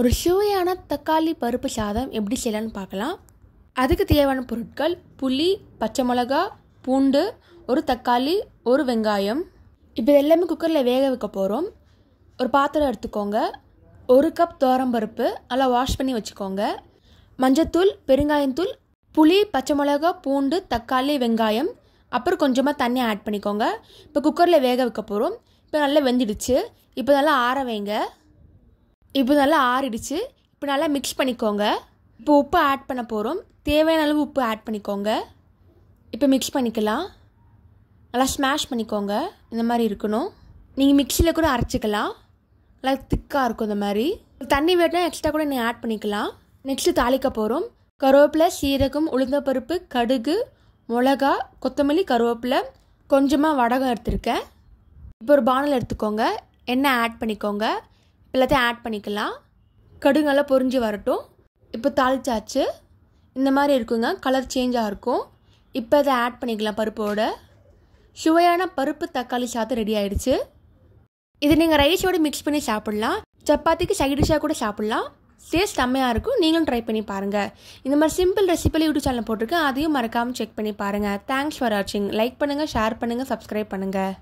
ஒரு சுவையான தக்காளி பருப்பு சாதம் எப்படி செய்யலான்னு பார்க்கலாம் அதுக்கு தேவையான பொருட்கள் புளி பச்சை மிளகா பூண்டு ஒரு தக்காளி ஒரு வெங்காயம் இப்போ எல்லாமே குக்கரில் வேக வைக்க போகிறோம் ஒரு பாத்திரம் எடுத்துக்கோங்க ஒரு கப் பருப்பு நல்லா வாஷ் பண்ணி வச்சுக்கோங்க மஞ்சத்தூள் பெருங்காயத்தூள் புளி பச்சை மிளகா பூண்டு தக்காளி வெங்காயம் அப்புறம் கொஞ்சமாக தண்ணி ஆட் பண்ணிக்கோங்க இப்போ குக்கரில் வேக வைக்க போகிறோம் இப்போ நல்லா வெந்துடுச்சு இப்போ நல்லா ஆற வைங்க இப்போ நல்லா ஆறிடுச்சு இப்போ நல்லா மிக்ஸ் பண்ணிக்கோங்க இப்போ உப்பு ஆட் பண்ண போகிறோம் தேவையான அளவு உப்பு ஆட் பண்ணிக்கோங்க இப்போ மிக்ஸ் பண்ணிக்கலாம் நல்லா ஸ்மாஷ் பண்ணிக்கோங்க இந்த மாதிரி இருக்கணும் நீங்கள் மிக்சியில் கூட அரைச்சிக்கலாம் நல்லா திக்காக இருக்கும் இந்த மாதிரி தண்ணி வேட்டினா எக்ஸ்ட்ரா கூட நீங்கள் ஆட் பண்ணிக்கலாம் நெக்ஸ்ட்டு தாளிக்க போகிறோம் கருவேப்பிலை சீரகம் உளுந்தப்பருப்பு கடுகு மிளகா கொத்தமல்லி கருவேப்பிலை கொஞ்சமாக வடகம் எடுத்திருக்கேன் இப்போ ஒரு பானல் எடுத்துக்கோங்க எண்ணெய் ஆட் பண்ணிக்கோங்க எல்லாத்தையும் ஆட் பண்ணிக்கலாம் கடுங்கெல்லாம் பொறிஞ்சு வரட்டும் இப்போ தாளிச்சாச்சு இந்த மாதிரி இருக்குங்க கலர் சேஞ்சாக இருக்கும் இப்போ இதை ஆட் பண்ணிக்கலாம் பருப்போட சுவையான பருப்பு தக்காளி சாத்து ரெடி ஆயிடுச்சு இது நீங்கள் ரைஸோடு மிக்ஸ் பண்ணி சாப்பிட்லாம் சப்பாத்திக்கு சைடிஷாக கூட சாப்பிட்லாம் டேஸ்ட் செம்மையாக இருக்கும் நீங்களும் ட்ரை பண்ணி பாருங்கள் இந்த மாதிரி சிம்பிள் ரெசிபியில் யூடியூப் சேனல் போட்டிருக்கேன் அதையும் மறக்காமல் செக் பண்ணி பாருங்கள் தேங்க்ஸ் ஃபார் வாட்சிங் லைக் பண்ணுங்கள் ஷேர் பண்ணுங்கள் சப்ஸ்கிரைப் பண்ணுங்கள்